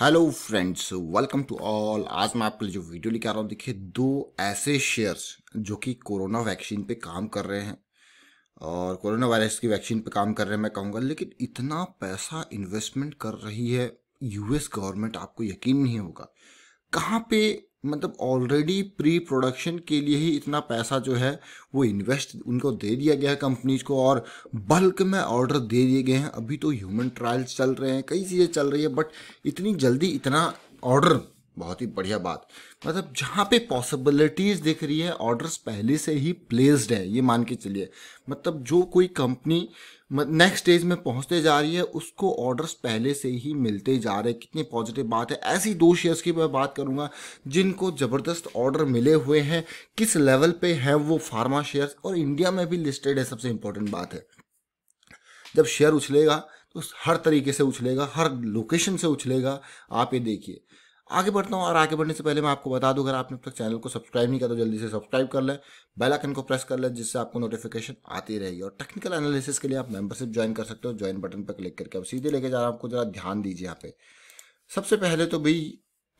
hello friends welcome to all आज मैं आपके लिए जो वीडियो लेकर आ रहा हूँ देखिए दो ऐसे शेयर्स जो कि कोरोना वैक्सीन पे काम कर रहे हैं और कोरोना वायरस की वैक्सीन पे काम कर रहे हैं मैं कहूँगा लेकिन इतना पैसा इन्वेस्टमेंट कर रही है यूएस गवर्नमेंट आपको यकीन नहीं होगा कहाँ पे मतलब ऑलरेडी प्री प्रोडक्शन के लिए ही इतना पैसा जो है वो इन्वेस्ट उनको दे दिया गया है कंपनीज को और बल्क में ऑर्डर दे दिए गए हैं अभी तो ह्यूमन ट्रायल्स चल रहे हैं कई चीज़ें चल रही है बट इतनी जल्दी इतना ऑर्डर बहुत ही बढ़िया बात मतलब जहाँ पे पॉसिबिलिटीज़ दिख रही है ऑर्डर्स पहले से ही प्लेस्ड है ये मान के चलिए मतलब जो कोई कंपनी नेक्स्ट स्टेज में पहुंचते जा रही है उसको ऑर्डर्स पहले से ही मिलते जा रहे हैं कितनी पॉजिटिव बात है ऐसी दो शेयर्स की मैं बात करूंगा जिनको ज़बरदस्त ऑर्डर मिले हुए हैं किस लेवल पे है वो फार्मा शेयर्स और इंडिया में भी लिस्टेड है सबसे इम्पोर्टेंट बात है जब शेयर उछलेगा तो हर तरीके से उछलेगा हर लोकेशन से उछलेगा आप ये देखिए आगे बढ़ता हूँ और आगे बढ़ने से पहले मैं आपको बता दूँ अगर आपने अब तक चैनल को सब्सक्राइब नहीं किया तो जल्दी से सब्सक्राइब कर लें बेल आइकन को प्रेस कर लें जिससे आपको नोटिफिकेशन आती रहेगी और टेक्निकल एनालिसिस के लिए आप मेंबरशिप ज्वाइन कर सकते हो ज्वाइन बटन पर क्लिक करके अब सीधे लेके जा रहा हूँ आपको जरा ध्यान दीजिए यहाँ पे सबसे पहले तो भाई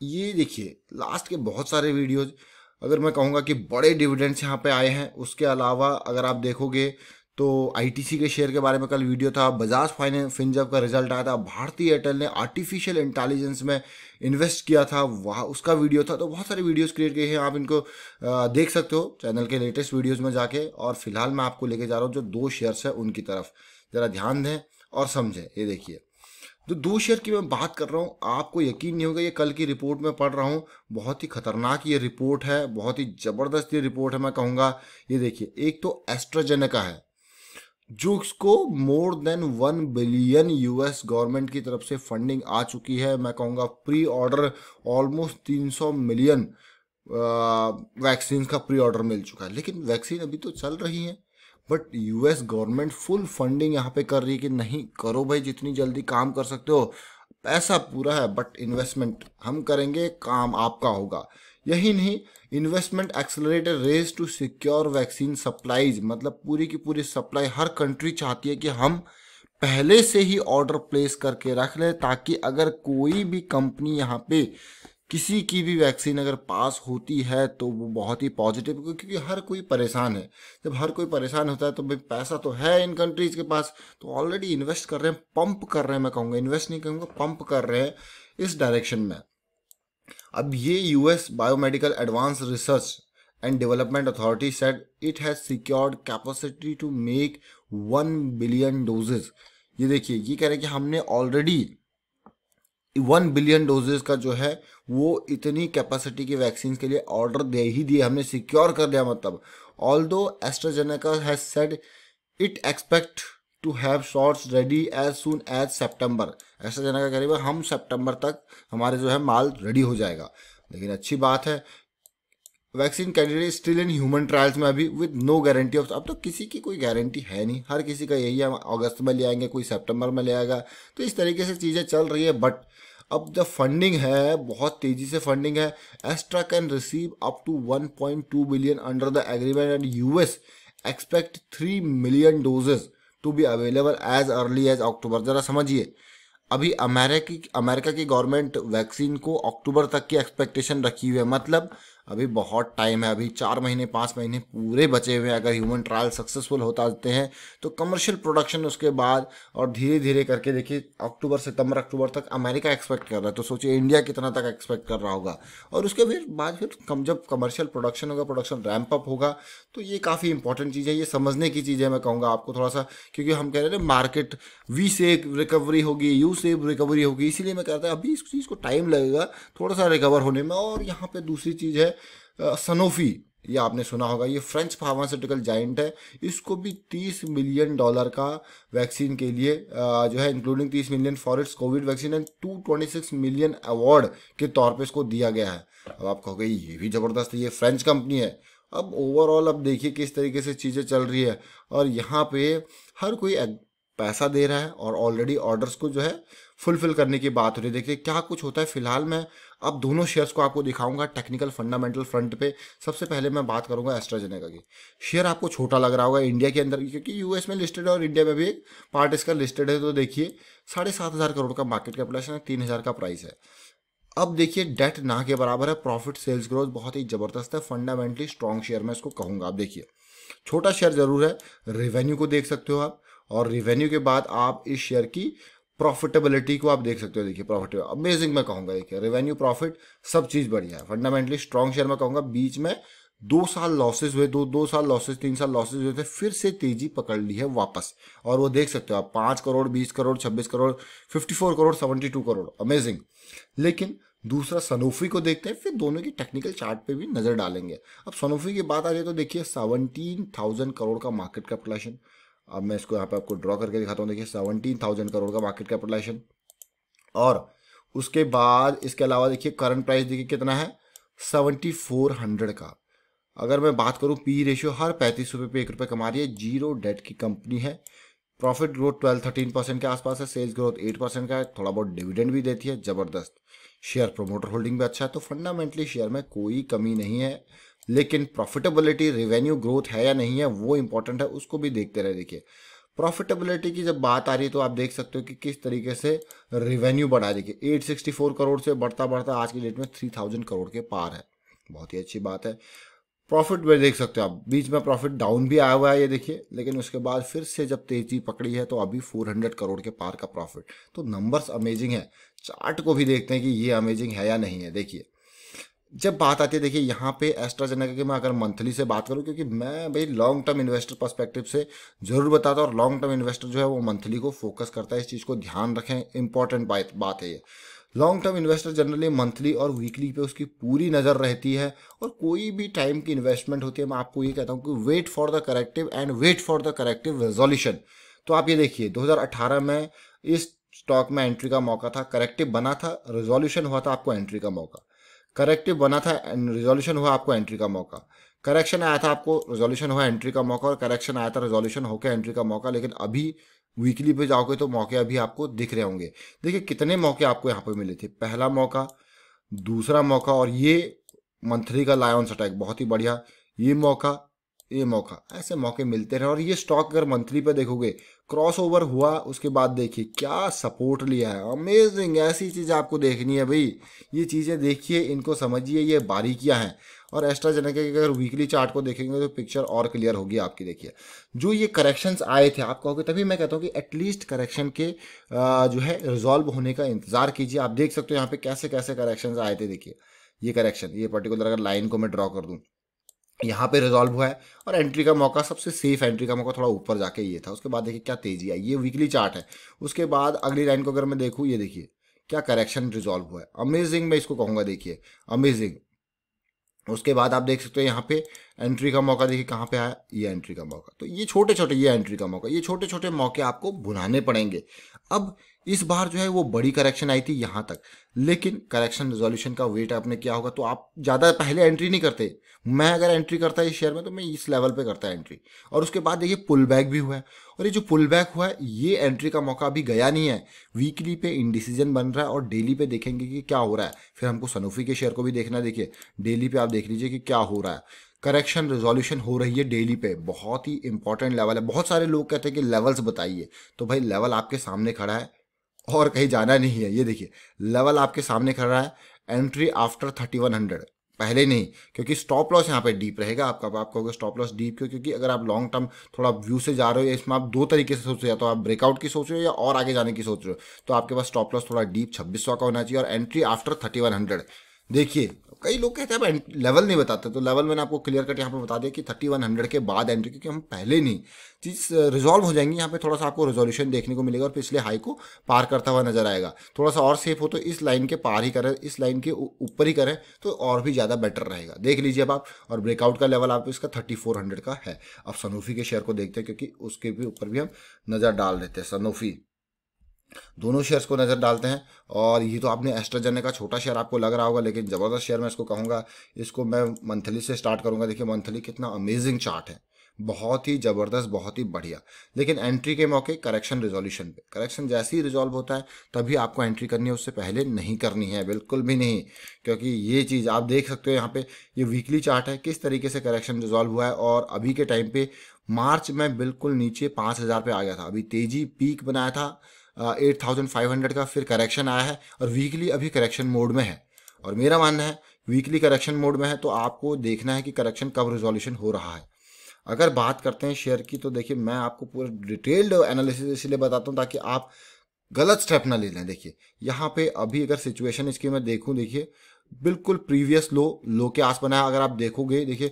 ये देखिए लास्ट के बहुत सारे वीडियोज़ अगर मैं कहूँगा कि बड़े डिविडेंड्स यहाँ पे आए हैं उसके अलावा अगर आप देखोगे तो आईटीसी के शेयर के बारे में कल वीडियो था बजाज फाइनेंस फिनजब का रिजल्ट आया था भारतीय एयरटेल ने आर्टिफिशियल इंटेलिजेंस में इन्वेस्ट किया था वह उसका वीडियो था तो बहुत सारे वीडियोस क्रिएट किए हैं आप इनको देख सकते हो चैनल के लेटेस्ट वीडियोस में जाके और फिलहाल मैं आपको लेके जा रहा हूँ जो दो शेयर्स हैं उनकी तरफ ज़रा ध्यान दें और समझें ये देखिए जो तो दो शेयर की मैं बात कर रहा हूँ आपको यकीन नहीं होगा ये कल की रिपोर्ट में पढ़ रहा हूँ बहुत ही खतरनाक ये रिपोर्ट है बहुत ही ज़बरदस्त ये रिपोर्ट है मैं कहूँगा ये देखिए एक तो एस्ट्राजेनेका है जो को more than one billion US government की तरफ से फंडिंग आ चुकी है मैं कहूँगा प्री ऑर्डर ऑलमोस्ट तीन सौ मिलियन वैक्सीन का प्री ऑर्डर मिल चुका है लेकिन वैक्सीन अभी तो चल रही है but US government full funding यहाँ पे कर रही है कि नहीं करो भाई जितनी जल्दी काम कर सकते हो पैसा पूरा है बट इन्वेस्टमेंट हम करेंगे काम आपका होगा यही नहीं investment accelerator race to secure vaccine supplies मतलब पूरी की पूरी सप्लाई हर कंट्री चाहती है कि हम पहले से ही ऑर्डर प्लेस करके रख लें ताकि अगर कोई भी कंपनी यहाँ पे किसी की भी वैक्सीन अगर पास होती है तो वो बहुत ही पॉजिटिव क्योंकि हर कोई परेशान है जब हर कोई परेशान होता है तो भाई पैसा तो है इन कंट्रीज़ के पास तो ऑलरेडी इन्वेस्ट कर रहे हैं पंप कर रहे हैं मैं कहूँगा इन्वेस्ट नहीं कहूँगा पंप कर रहे हैं इस डायरेक्शन में अब ये US biomedical advance research and development authority said it has secured capacity to make one billion doses ये देखिए ये कह रहे हैं कि हमने ऑलरेडी वन बिलियन डोजेज का जो है वो इतनी कैपेसिटी की वैक्सीन के लिए ऑर्डर दे ही दिए हमने सिक्योर कर दिया मतलब although AstraZeneca has said it expect to have shots ready as soon as September ऐसा जाना का करीब हम सेप्टेम्बर तक हमारे जो है माल रेडी हो जाएगा लेकिन अच्छी बात है vaccine candidate still in human trials में अभी विद नो गारंटी ऑफ अब तो किसी की कोई गारंटी है नहीं हर किसी का यही है अगस्त में ले आएंगे कोई सेप्टेम्बर में ले आएगा तो इस तरीके से चीज़ें चल रही है बट अब जब फंडिंग है बहुत तेज़ी से फंडिंग है Astra can receive up to 1.2 billion under the agreement and US expect three million doses to be available as early as October ज़रा समझिए अभी अमेरिकी अमेरिका की गवर्नमेंट वैक्सीन को अक्टूबर तक की एक्सपेक्टेशन रखी हुई है मतलब अभी बहुत टाइम है अभी चार महीने पाँच महीने पूरे बचे हुए हैं अगर ह्यूमन ट्रायल सक्सेसफुल होता जाते हैं तो कमर्शियल प्रोडक्शन उसके बाद और धीरे धीरे करके देखिए अक्टूबर सितंबर अक्टूबर तक अमेरिका एक्सपेक्ट कर रहा है तो सोचिए इंडिया कितना तक एक्सपेक्ट कर रहा होगा और उसके फिर बाद फिर कम जब कमर्शियल प्रोडक्शन होगा प्रोडक्शन रैम्प अप होगा तो ये काफ़ी इंपॉर्टेंट चीज़ है ये समझने की चीज़ है मैं कहूँगा आपको थोड़ा सा क्योंकि हम कह रहे हैं मार्केट वी से रिकवरी होगी यू से रिकवरी होगी इसीलिए मैं कहता हूँ अभी इस चीज़ को टाइम लगेगा थोड़ा सा रिकवर होने में और यहाँ पर दूसरी चीज़ है सनोफी ये आपने सुना होगा ये फ्रेंच फार्मास्यूटिकल जाइंट है इसको भी 30 मिलियन डॉलर का वैक्सीन के लिए जो है including 30 million for its COVID vaccine and 226 million award के तौर पे इसको दिया गया है अब आप कहोगे ये भी ज़बरदस्त है ये फ्रेंच कंपनी है अब ओवरऑल अब देखिए किस तरीके से चीज़ें चल रही है और यहाँ पे हर कोई पैसा दे रहा है और ऑलरेडी ऑर्डर्स को जो है फुलफिल करने की बात हो रही है देखिए क्या कुछ होता है फिलहाल मैं अब दोनों शेयर्स को आपको दिखाऊंगा टेक्निकल फंडामेंटल फ्रंट पे सबसे पहले मैं बात करूंगा एस्ट्राजेनेका की शेयर आपको छोटा लग रहा होगा इंडिया के अंदर क्योंकि यूएस में लिस्टेड है और इंडिया में भी एक पार्ट इसका लिस्टेड है तो देखिए साढ़े सात हज़ार करोड़ का मार्केट कैपिटेशन है तीन हज़ार का प्राइस है अब देखिए डेट ना के बराबर है प्रॉफिट सेल्स ग्रोथ बहुत ही ज़बरदस्त है फंडामेंटली स्ट्रॉन्ग शेयर मैं इसको कहूँगा आप देखिए छोटा शेयर ज़रूर है रेवेन्यू को देख सकते हो आप और रिवेन्यू के बाद आप इस शेयर की प्रॉफिटेबिलिटी को आप देख सकते हो देखिए प्रॉफिट अमेजिंग मैं कहूंगा देखिए रेवेन्यू प्रॉफिट सब चीज़ बढ़िया है फंडामेंटली स्ट्रॉन्ग शेयर में कहूंगा बीच में दो साल लॉसेस हुए दो दो साल लॉसेस तीन साल लॉसेस हुए थे फिर से तेजी पकड़ ली है वापस और वो देख सकते हो आप पांच करोड़ बीस करोड़ छब्बीस crore fifty four crore seventy two crore amazing लेकिन दूसरा सनोफी को देखते हैं फिर दोनों की टेक्निकल चार्ट पे भी नज़र डालेंगे अब सनोफी की बात आ जाए तो देखिए सेवनटीन थाउजेंड करोड़ का मार्केट कैपिटलाइजेशन अब मैं इसको यहाँ पे आपको ड्रॉ करके दिखाता हूँ देखिए सेवनटीन थाउजेंड करोड़ का मार्केट कैपिटलाइजेशन और उसके बाद इसके अलावा देखिए करंट प्राइस देखिए कितना है सेवेंटी फोर हंड्रेड का अगर मैं बात करूँ पी रेशियो हर पैंतीस रुपये पे एक रुपये कमा रही है जीरो डेट की कंपनी है profit growth twelve thirteen percent के आसपास है सेल्स ग्रोथ एट परसेंट का है थोड़ा बहुत डिविडेंड भी देती है ज़बरदस्त शेयर प्रोमोटर होल्डिंग भी अच्छा है तो फंडामेंटली शेयर में कोई कमी नहीं है लेकिन प्रॉफिटेबिलिटी रेवेन्यू ग्रोथ है या नहीं है वो इंपॉर्टेंट है उसको भी देखते रहे देखिए प्रॉफिटेबिलिटी की जब बात आ रही है तो आप देख सकते हो कि किस तरीके से रेवेन्यू बढ़ा देखिए 864 करोड़ से बढ़ता बढ़ता आज की डेट में 3000 करोड़ के पार है बहुत ही अच्छी बात है प्रॉफिट में देख सकते हो आप बीच में प्रॉफिट डाउन भी आया हुआ है ये देखिए लेकिन उसके बाद फिर से जब तेजी पकड़ी है तो अभी 400 करोड़ के पार का प्रॉफिट तो नंबर्स अमेजिंग है चार्ट को भी देखते हैं कि ये अमेजिंग है या नहीं है देखिए जब बात आती है देखिए यहाँ पे एस्ट्राजेनेका की मैं अगर मंथली से बात करूँ क्योंकि मैं भाई लॉन्ग टर्म इन्वेस्टर पर्सपेक्टिव से जरूर बताता हूँ और लॉन्ग टर्म इन्वेस्टर जो है वो मंथली को फोकस करता है इस चीज़ को ध्यान रखें इंपॉर्टेंट बात बात है ये long term investor generally monthly और वीकली पे उसकी पूरी नज़र रहती है और कोई भी टाइम की इन्वेस्टमेंट होती है मैं आपको ये कहता हूँ कि wait for the corrective and wait for the corrective resolution तो आप ये देखिए 2018 में इस स्टॉक में एंट्री का मौका था करेक्टिव बना था रेजोल्यूशन हुआ था आपको एंट्री का मौका करेक्टिव बना था रिजोल्यूशन हुआ आपको एंट्री का मौका करेक्शन आया था आपको रेजोल्यूशन हुआ एंट्री का मौका और करेक्शन आया था रेजोल्यूशन होकर एंट्री का मौका लेकिन अभी वीकली पे जाओगे तो मौके अभी आपको दिख रहे होंगे देखिए कितने मौके आपको यहाँ पर मिले थे पहला मौका दूसरा मौका और ये मंथली का लायंस अटैक बहुत ही बढ़िया ये मौका ये मौका ऐसे मौके मिलते रहे और ये स्टॉक अगर मंथली पे देखोगे क्रॉस ओवर हुआ उसके बाद देखिए क्या सपोर्ट लिया है अमेजिंग ऐसी चीज़ आपको देखनी है भाई ये चीज़ें देखिए इनको समझिए ये बारीकियाँ हैं और एस्ट्राजेनेका के अगर वीकली चार्ट को देखेंगे तो पिक्चर और क्लियर होगी आपकी देखिए जो ये करेक्शंस आए थे आप कहोगे तभी मैं कहता हूँ कि एटलीस्ट करेक्शन के जो है रिजॉल्व होने का इंतज़ार कीजिए आप देख सकते हो यहाँ पे कैसे कैसे करेक्शंस आए थे देखिए ये करेक्शन ये पर्टिकुलर अगर लाइन को मैं ड्रॉ कर दूँ यहाँ पे रिजॉल्व हुआ है और एंट्री का मौका सबसे सेफ एंट्री का मौका थोड़ा ऊपर जाके ये था उसके बाद देखिए क्या तेजी आई ये वीकली चार्ट है उसके बाद अगली लाइन को अगर मैं देखूँ ये देखिए क्या करेक्शन रिजॉल्व हुआ है अमेजिंग मैं इसको कहूँगा देखिए अमेजिंग उसके बाद आप देख सकते हो यहाँ पे एंट्री का मौका देखिए कहाँ पे आया ये एंट्री का मौका तो ये छोटे छोटे ये एंट्री का मौका ये छोटे छोटे मौके आपको भुनाने पड़ेंगे अब इस बार जो है वो बड़ी करेक्शन आई थी यहाँ तक लेकिन करेक्शन रेजोल्यूशन का वेट आपने किया होगा तो आप ज़्यादा पहले एंट्री नहीं करते मैं अगर एंट्री करता इस शेयर में तो मैं इस लेवल पे करता एंट्री और उसके बाद देखिए पुल बैक भी हुआ है और ये जो पुल बैक हुआ है ये एंट्री का मौका अभी गया नहीं है वीकली पे इनडिसीजन बन रहा है और डेली पे देखेंगे कि क्या हो रहा है फिर हमको सनोफी के शेयर को भी देखना देखिए डेली पे आप देख लीजिए कि क्या हो रहा है करेक्शन रिजोल्यूशन हो रही है डेली पे बहुत ही इंपॉर्टेंट लेवल है बहुत सारे लोग कहते हैं कि लेवल्स बताइए तो भाई लेवल आपके सामने खड़ा है और कहीं जाना नहीं है ये देखिए लेवल आपके सामने खड़ा है entry after thirty one hundred पहले नहीं क्योंकि स्टॉप लॉस यहाँ पे डीप रहेगा आपका आप कहोगे स्टॉप लॉस डीप क्यों क्योंकि अगर आप लॉन्ग टर्म थोड़ा व्यू से जा रहे हो या इसमें आप दो तरीके से सोच रहे हो तो आप ब्रेकआउट की सोच रहे हो या और आगे जाने की सोच रहे हो तो आपके पास स्टॉप लॉस थोड़ा डीप छब्बीस का होना चाहिए और entry after thirty one hundred देखिए कई लोग कहते हैं लेवल नहीं बताते तो लेवल मैंने आपको क्लियर कट यहाँ पे बता दिया कि थर्टी वन हंड्रेड के बाद एंट्री क्योंकि हम पहले नहीं चीज़ रिजॉल्व हो जाएंगी यहाँ पे थोड़ा सा आपको रिजोल्यूशन देखने को मिलेगा और पिछले हाई को पार करता हुआ नजर आएगा थोड़ा सा और सेफ हो तो इस लाइन के पार ही करें इस लाइन के ऊपर ही करें तो और भी ज़्यादा बेटर रहेगा देख लीजिए अब आप और ब्रेकआउट का लेवल आप इसका थर्टी फोर हंड्रेड का है अब सनोफी के शेयर को देखते हैं क्योंकि उसके भी ऊपर भी हम नज़र डाल देते हैं सनोफी दोनों शेयर्स को नज़र डालते हैं और ये तो आपने एस्ट्राजने का छोटा शेयर आपको लग रहा होगा लेकिन ज़बरदस्त शेयर मैं इसको कहूँगा इसको मैं मंथली से स्टार्ट करूँगा देखिए मंथली कितना अमेजिंग चार्ट है बहुत ही ज़बरदस्त बहुत ही बढ़िया लेकिन एंट्री के मौके करेक्शन रिजोल्यूशन पे करेक्शन जैसे ही रिजॉल्व होता है तभी आपको एंट्री करनी है उससे पहले नहीं करनी है बिल्कुल भी नहीं क्योंकि ये चीज़ आप देख सकते हो यहाँ पे ये वीकली चार्ट है किस तरीके से करेक्शन रिजॉल्व हुआ है और अभी के टाइम पे मार्च में बिल्कुल नीचे पाँच हज़ार पे आ गया था अभी तेज़ी पीक बनाया था एट थाउजेंड फाइव हंड्रेड का फिर करेक्शन आया है और वीकली अभी करेक्शन मोड में है और मेरा मानना है वीकली करेक्शन मोड में है तो आपको देखना है कि करेक्शन कब रिजोल्यूशन हो रहा है अगर बात करते हैं शेयर की तो देखिए मैं आपको पूरा डिटेल्ड एनालिसिस इसलिए बताता हूँ ताकि आप गलत स्टेप ना ले लें देखिए यहाँ पे अभी अगर सिचुएशन इसकी मैं देखूँ देखिए बिल्कुल प्रीवियस लो लो के आस बनाया अगर आप देखोगे देखिए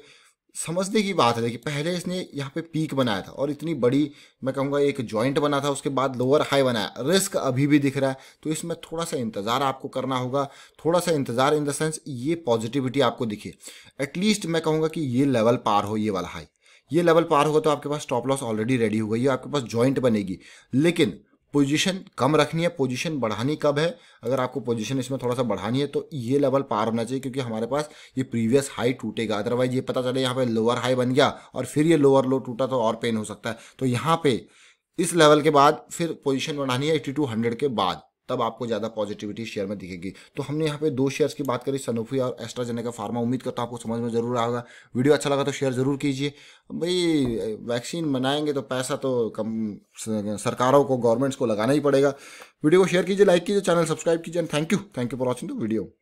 समझने की बात है देखिए पहले इसने यहाँ पे पीक बनाया था और इतनी बड़ी मैं कहूँगा एक जॉइंट बना था उसके बाद लोअर हाई बनाया रिस्क अभी भी दिख रहा है तो इसमें थोड़ा सा इंतज़ार आपको करना होगा थोड़ा सा इंतज़ार इन द सेंस ये पॉजिटिविटी आपको दिखे एटलीस्ट मैं कहूँगा कि ये लेवल पार हो ये वाला हाई ये लेवल पार होगा तो आपके पास स्टॉप लॉस ऑलरेडी रेडी हो गई ये आपके पास जॉइंट बनेगी लेकिन पोजीशन कम रखनी है पोजीशन बढ़ानी कब है अगर आपको पोजीशन इसमें थोड़ा सा बढ़ानी है तो ये लेवल पार होना चाहिए क्योंकि हमारे पास ये प्रीवियस हाई टूटेगा अदरवाइज ये पता चले यहाँ पे लोअर हाई बन गया और फिर ये लोअर लो टूटा तो और पेन हो सकता है तो यहाँ पे इस लेवल के बाद फिर पोजीशन बढ़ानी है एट्टी टू हंड्रेड के बाद तब आपको ज़्यादा पॉजिटिविटी शेयर में दिखेगी तो हमने यहाँ पे दो शेयर्स की बात करी सनोफी और का फार्मा उम्मीद करता हूँ आपको समझ में ज़रूर आएगा वीडियो अच्छा लगा तो शेयर ज़रूर कीजिए भाई वैक्सीन बनाएंगे तो पैसा तो कम सरकारों को गवर्नमेंट्स को लगाना ही पड़ेगा वीडियो को शेयर कीजिए लाइक कीजिए चैनल सब्सक्राइब कीजिए and thank you thank you for watching the video